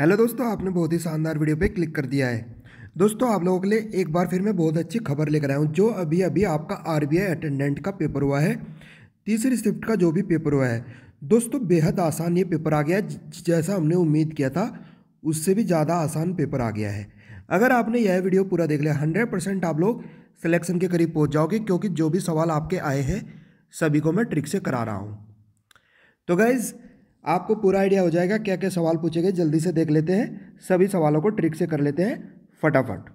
hello दोस्तों आपने बहुत ही शानदार वीडियो पे क्लिक कर दिया है दोस्तों आप लोगों के लिए एक बार फिर मैं बहुत अच्छी खबर लेकर आया हूँ जो अभी अभी आपका आरबीआई अटेंडेंट का पेपर हुआ है तीसरी शिफ्ट का जो भी पेपर हुआ है दोस्तों बेहद आसान ये पेपर आ गया जैसा हमने उम्मीद किया था उससे भी ज़्यादा आसान पेपर आ गया है अगर आपने यह वीडियो पूरा देख लिया हंड्रेड परसेंट आप लोग सिलेक्शन के करीब पहुँच जाओगे क्योंकि जो भी सवाल आपके आए हैं सभी को मैं ट्रिक से करा रहा हूँ तो गाइज़ आपको पूरा आइडिया हो जाएगा क्या क्या सवाल पूछे गए जल्दी से देख लेते हैं सभी सवालों को ट्रिक से कर लेते हैं फटाफट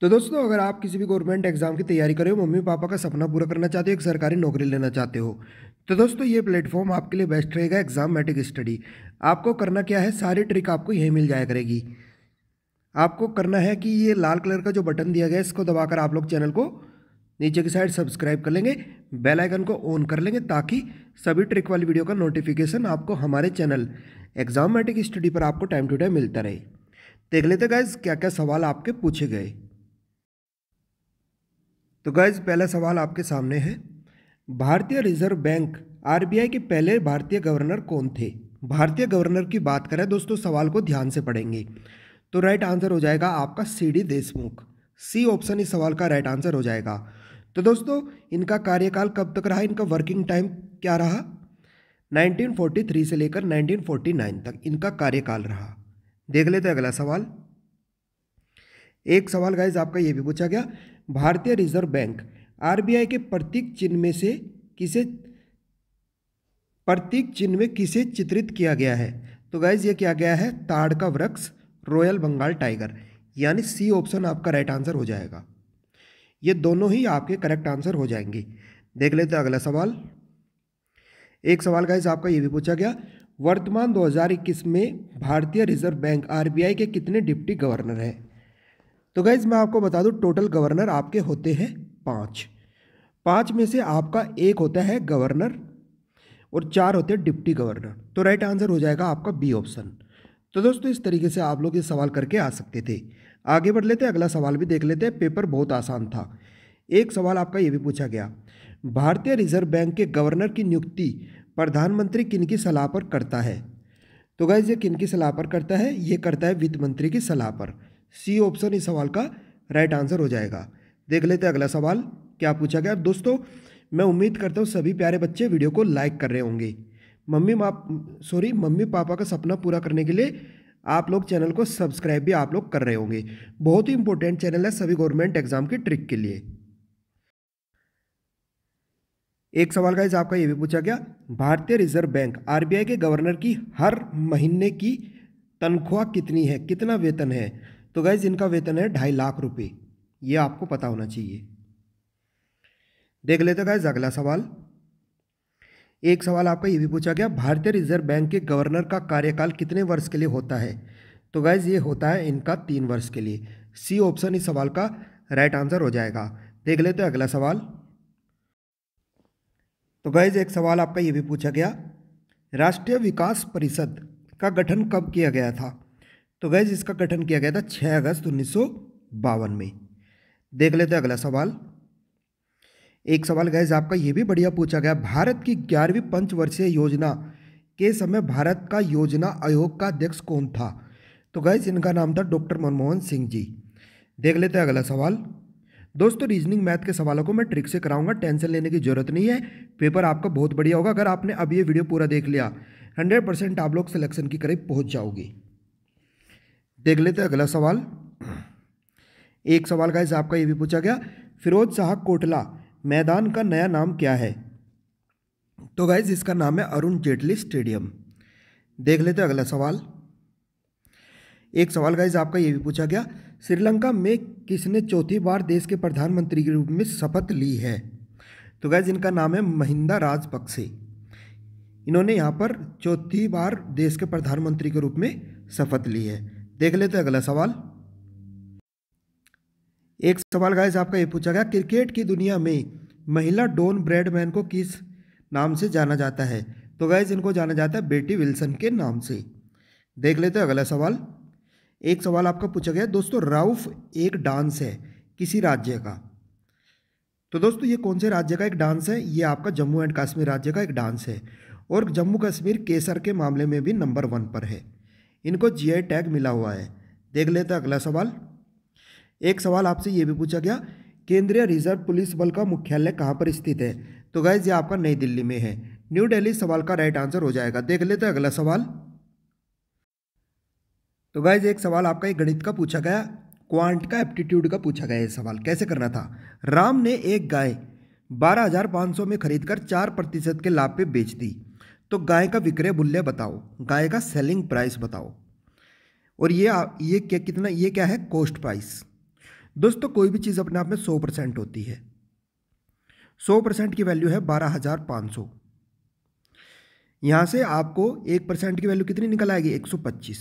तो दोस्तों अगर आप किसी भी गवर्नमेंट एग्जाम की तैयारी कर रहे हो मम्मी पापा का सपना पूरा करना चाहते हो एक सरकारी नौकरी लेना चाहते हो तो दोस्तों ये प्लेटफॉर्म आपके लिए बेस्ट रहेगा एग्जाम मैट्रिक स्टडी आपको करना क्या है सारी ट्रिक आपको यही मिल जाया करेगी आपको करना है कि ये लाल कलर का जो बटन दिया गया है इसको दबाकर आप लोग चैनल को नीचे की साइड सब्सक्राइब कर लेंगे बेल आइकन को ऑन कर लेंगे ताकि सभी ट्रिक वाली वीडियो का नोटिफिकेशन आपको हमारे चैनल एग्जामेटिक स्टडी पर आपको टाइम टू टाइम मिलता रहे देख लेते गाइज क्या क्या सवाल आपके पूछे गए तो गाइज पहला सवाल आपके सामने है भारतीय रिजर्व बैंक आरबीआई के पहले भारतीय गवर्नर कौन थे भारतीय गवर्नर की बात करें दोस्तों सवाल को ध्यान से पढ़ेंगे तो राइट आंसर हो जाएगा आपका C D Deshmukh C option इस सवाल का राइट आंसर हो जाएगा तो दोस्तों इनका कार्यकाल कब तक रहा इनका वर्किंग टाइम क्या रहा 1943 से लेकर 1949 तक इनका कार्यकाल रहा देख लेते हैं अगला सवाल एक सवाल गाइज आपका यह भी पूछा गया भारतीय रिजर्व बैंक आर के प्रतीक चिन्ह में से किसे प्रतीक चिन्ह में किसे चित्रित किया गया है तो गाइज ये क्या गया है ताड़ का वृक्ष रॉयल बंगाल टाइगर यानी सी ऑप्शन आपका राइट आंसर हो जाएगा ये दोनों ही आपके करेक्ट आंसर हो जाएंगे देख लेते हैं अगला सवाल एक सवाल का आपका ये भी पूछा गया वर्तमान 2021 में भारतीय रिजर्व बैंक आरबीआई के कितने डिप्टी गवर्नर हैं तो गाइज मैं आपको बता दूं टोटल गवर्नर आपके होते हैं पाँच पाँच में से आपका एक होता है गवर्नर और चार होते हैं डिप्टी गवर्नर तो राइट आंसर हो जाएगा आपका बी ऑप्शन तो दोस्तों इस तरीके से आप लोग ये सवाल करके आ सकते थे आगे बढ़ लेते हैं अगला सवाल भी देख लेते हैं पेपर बहुत आसान था एक सवाल आपका ये भी पूछा गया भारतीय रिजर्व बैंक के गवर्नर की नियुक्ति प्रधानमंत्री किन की सलाह पर करता है तो गाइज ये किन की सलाह पर करता है ये करता है वित्त मंत्री की सलाह पर सी ऑप्शन इस सवाल का राइट आंसर हो जाएगा देख लेते हैं अगला सवाल क्या पूछा गया दोस्तों मैं उम्मीद करता हूँ सभी प्यारे बच्चे वीडियो को लाइक कर रहे होंगे मम्मी माप सॉरी मम्मी पापा का सपना पूरा करने के लिए आप लोग चैनल को सब्सक्राइब भी आप लोग कर रहे होंगे बहुत ही इंपॉर्टेंट चैनल है सभी गवर्नमेंट एग्जाम की ट्रिक के लिए एक सवाल का आपका यह भी पूछा गया भारतीय रिजर्व बैंक आरबीआई के गवर्नर की हर महीने की तनख्वाह कितनी है कितना वेतन है तो गाइज इनका वेतन है ढाई लाख रुपए ये आपको पता होना चाहिए देख लेते गाइज अगला सवाल एक सवाल आपका ये भी पूछा गया भारतीय रिजर्व बैंक के गवर्नर का कार्यकाल कितने वर्ष के लिए होता है तो गैज़ ये होता है इनका तीन वर्ष के लिए सी ऑप्शन इस सवाल का राइट आंसर हो जाएगा देख लेते हैं अगला सवाल तो गैज़ एक सवाल आपका ये भी पूछा गया राष्ट्रीय विकास परिषद का गठन कब किया गया था तो गैज इसका गठन किया गया था 6 अगस्त उन्नीस में देख लेते हैं अगला सवाल एक सवाल गैस आपका ये भी बढ़िया पूछा गया भारत की ग्यारहवीं पंचवर्षीय योजना के समय भारत का योजना आयोग का अध्यक्ष कौन था तो गैस इनका नाम था डॉक्टर मनमोहन सिंह जी देख लेते हैं अगला सवाल दोस्तों रीजनिंग मैथ के सवालों को मैं ट्रिक से कराऊंगा टेंशन लेने की जरूरत नहीं है पेपर आपका बहुत बढ़िया होगा अगर आपने अब ये वीडियो पूरा देख लिया हंड्रेड परसेंट आप लोग सिलेक्शन के करीब पहुंच जाओगे देख लेते हैं अगला सवाल एक सवाल का आपका ये भी पूछा गया फिरोज शाह कोटला मैदान का नया नाम क्या है तो गाइज इसका नाम है अरुण जेटली स्टेडियम देख लेते अगला सवाल एक सवाल गाइज आपका ये भी पूछा गया श्रीलंका में किसने चौथी बार देश के प्रधानमंत्री के रूप में शपथ ली है तो गाइज इनका नाम है महिंदा राजपक्षे इन्होंने यहाँ पर चौथी बार देश के प्रधानमंत्री के रूप में शपथ ली है देख लेते अगला सवाल एक सवाल गाइस आपका ये पूछा गया क्रिकेट की दुनिया में महिला डोन ब्रेडमैन को किस नाम से जाना जाता है तो गाइस इनको जाना जाता है बेटी विल्सन के नाम से देख लेते हैं अगला सवाल एक सवाल आपका पूछा गया दोस्तों राउफ एक डांस है किसी राज्य का तो दोस्तों ये कौन से राज्य का एक डांस है ये आपका जम्मू एंड कश्मीर राज्य का एक डांस है और जम्मू कश्मीर केसर के मामले में भी नंबर वन पर है इनको जीआई टैग मिला हुआ है देख लेते हैं अगला सवाल एक सवाल आपसे ये भी पूछा गया केंद्रीय रिजर्व पुलिस बल का मुख्यालय कहाँ पर स्थित है तो गाइज ये आपका नई दिल्ली में है न्यू दिल्ली सवाल का राइट आंसर हो जाएगा देख लेते हैं अगला सवाल तो गाइज एक सवाल आपका एक गणित का पूछा गया क्वांट का एप्टीट्यूड का पूछा गया ये सवाल कैसे करना था राम ने एक गाय 12,500 में खरीद कर चार प्रतिशत के लाभ पे बेच दी तो गाय का विक्रय मूल्य बताओ गाय का सेलिंग प्राइस बताओ और ये ये क्या कितना ये क्या है कॉस्ट प्राइस दोस्तों कोई भी चीज़ अपने आप में सौ परसेंट होती है सौ परसेंट की वैल्यू है बारह हज़ार पाँच सौ यहाँ से आपको एक परसेंट की वैल्यू कितनी निकल आएगी एक सौ पच्चीस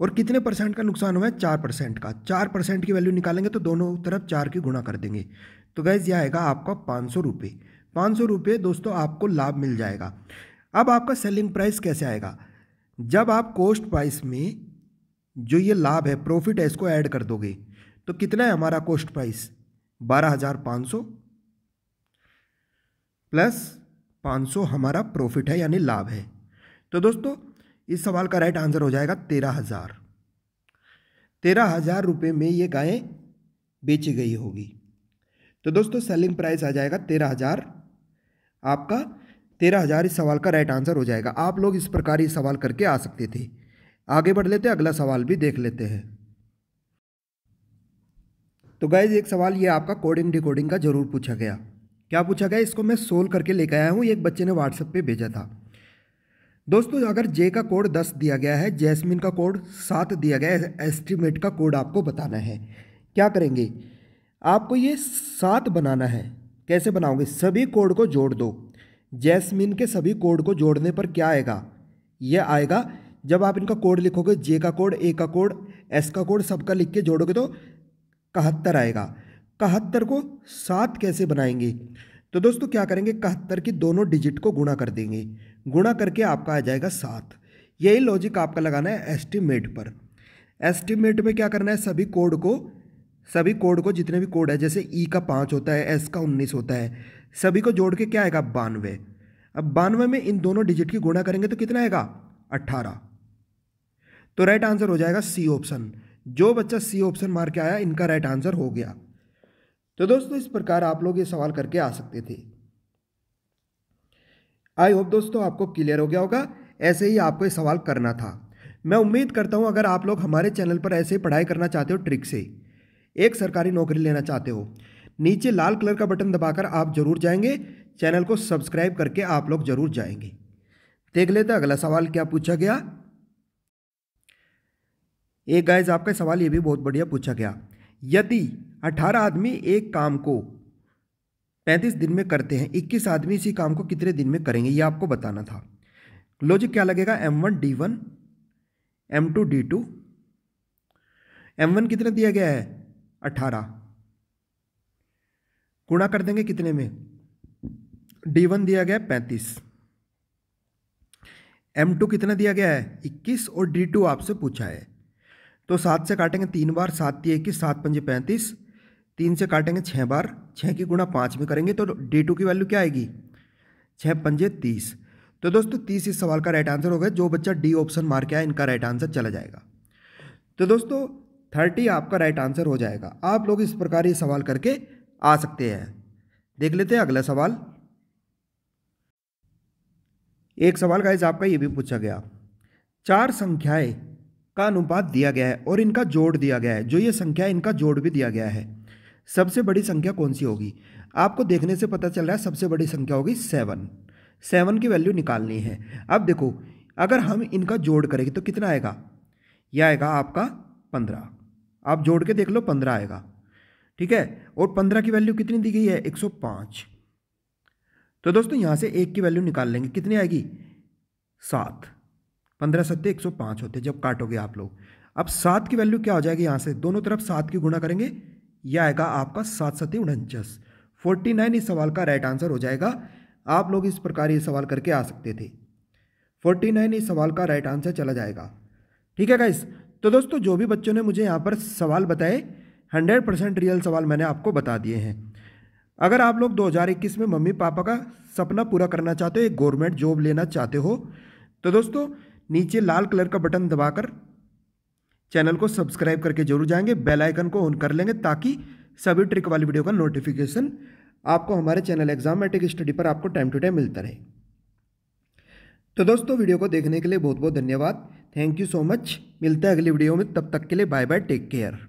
और कितने परसेंट का नुकसान हुआ है चार परसेंट का चार परसेंट की वैल्यू निकालेंगे तो दोनों तरफ चार की गुणा कर देंगे तो गैस यह आएगा आपका पाँच सौ रुपये पाँच सौ रुपये दोस्तों आपको लाभ मिल जाएगा अब आपका सेलिंग प्राइस कैसे आएगा जब आप कॉस्ट प्राइस में जो ये लाभ है प्रॉफिट है इसको ऐड कर दोगे तो कितना है हमारा कॉस्ट प्राइस बारह हज़ार पाँच सौ प्लस पाँच सौ हमारा प्रॉफिट है यानी लाभ है तो दोस्तों इस सवाल का राइट आंसर हो जाएगा तेरह हज़ार तेरह हज़ार रुपये में ये गायें बेची गई होगी तो दोस्तों सेलिंग प्राइस आ जाएगा तेरह हज़ार आपका तेरह हज़ार इस सवाल का राइट आंसर हो जाएगा आप लोग इस प्रकार ये सवाल करके आ सकते थे आगे बढ़ लेते अगला सवाल भी देख लेते हैं तो गाइज एक सवाल ये आपका कोडिंग डिकोडिंग का ज़रूर पूछा गया क्या पूछा गया इसको मैं सोल्व करके लेके आया हूँ एक बच्चे ने व्हाट्सएप पे भेजा था दोस्तों अगर जे का कोड दस दिया गया है जैस्मिन का कोड सात दिया गया है एस्टिमेट का कोड आपको बताना है क्या करेंगे आपको ये सात बनाना है कैसे बनाओगे सभी कोड को जोड़ दो जैस्मिन के सभी कोड को जोड़ने पर क्या आएगा यह आएगा जब आप इनका कोड लिखोगे जे का कोड ए का कोड एस का कोड सबका लिख के जोड़ोगे तो कहत्तर आएगा कहत्तर को सात कैसे बनाएंगे तो दोस्तों क्या करेंगे कहत्तर की दोनों डिजिट को गुणा कर देंगे गुणा करके आपका आ जाएगा सात यही लॉजिक आपका लगाना है एस्टिमेट पर एस्टिमेट में क्या करना है सभी कोड को सभी कोड को जितने भी कोड है जैसे ई e का पाँच होता है एस का उन्नीस होता है सभी को जोड़ के क्या आएगा बानवे अब बानवे में इन दोनों डिजिट की गुणा करेंगे तो कितना आएगा अट्ठारह तो राइट आंसर हो जाएगा सी ऑप्शन जो बच्चा सी ऑप्शन मार के आया इनका राइट आंसर हो गया तो दोस्तों इस प्रकार आप लोग ये सवाल करके आ सकते थे आई होप दोस्तों आपको क्लियर हो गया होगा ऐसे ही आपको ये सवाल करना था मैं उम्मीद करता हूँ अगर आप लोग हमारे चैनल पर ऐसे पढ़ाई करना चाहते हो ट्रिक से एक सरकारी नौकरी लेना चाहते हो नीचे लाल कलर का बटन दबाकर आप जरूर जाएंगे चैनल को सब्सक्राइब करके आप लोग जरूर जाएंगे देख लेते अगला सवाल क्या पूछा गया एक गाइज आपका सवाल ये भी बहुत बढ़िया पूछा गया यदि 18 आदमी एक काम को 35 दिन में करते हैं 21 आदमी इसी काम को कितने दिन में करेंगे ये आपको बताना था लॉजिक क्या लगेगा M one D one M two D two M one कितना दिया गया है 18 गुणा कर देंगे कितने में डी वन दिया गया है 35 एम टू कितना दिया गया है 21 और डी टू आपसे पूछा है तो सात से काटेंगे तीन बार सात ती इक्कीस सात पंजे पैंतीस तीन से काटेंगे छः बार छः की गुणा पाँच में करेंगे तो डी टू की वैल्यू क्या आएगी छः पंजे तीस तो दोस्तों तीस इस सवाल का राइट आंसर हो गया जो बच्चा डी ऑप्शन मार के आए इनका राइट आंसर चला जाएगा तो दोस्तों थर्टी आपका राइट आंसर हो जाएगा आप लोग इस प्रकार ये सवाल करके आ सकते हैं देख लेते हैं अगला सवाल एक सवाल का इस आपका ये भी पूछा गया चार संख्याएं का अनुपात दिया गया है और इनका जोड़ दिया गया है जो ये संख्या इनका जोड़ भी दिया गया है सबसे बड़ी संख्या कौन सी होगी आपको देखने से पता चल रहा है सबसे बड़ी संख्या होगी सेवन सेवन की वैल्यू निकालनी है अब देखो अगर हम इनका जोड़ करेंगे तो कितना आएगा यह आएगा आपका पंद्रह आप जोड़ के देख लो पंद्रह आएगा ठीक है और पंद्रह की वैल्यू कितनी दी गई है एक सौ पाँच तो दोस्तों यहाँ से एक की वैल्यू निकाल लेंगे कितनी आएगी सात पंद्रह सत्ते एक सौ पाँच होते जब काटोगे आप लोग अब सात की वैल्यू क्या हो जाएगी यहाँ से दोनों तरफ सात की गुणा करेंगे यह आएगा आपका सात सत्य उनचास फोर्टी नाइन इस सवाल का राइट आंसर हो जाएगा आप लोग इस प्रकार ये सवाल करके आ सकते थे फोर्टी नाइन इस सवाल का राइट आंसर चला जाएगा ठीक है गाइस तो दोस्तों जो भी बच्चों ने मुझे यहाँ पर सवाल बताए हंड्रेड परसेंट रियल सवाल मैंने आपको बता दिए हैं अगर आप लोग इक्कीस में मम्मी पापा का सपना पूरा करना चाहते हो एक गवर्नमेंट जॉब लेना चाहते हो तो दोस्तों नीचे लाल कलर का बटन दबाकर चैनल को सब्सक्राइब करके जरूर जाएंगे बेल आइकन को ऑन कर लेंगे ताकि सभी ट्रिक वाली वीडियो का नोटिफिकेशन आपको हमारे चैनल एग्जामेटिक स्टडी पर आपको टाइम टू टाइम मिलता रहे तो दोस्तों वीडियो को देखने के लिए बहुत बहुत धन्यवाद थैंक यू सो मच मिलते हैं अगली वीडियो में तब तक के लिए बाय बाय टेक केयर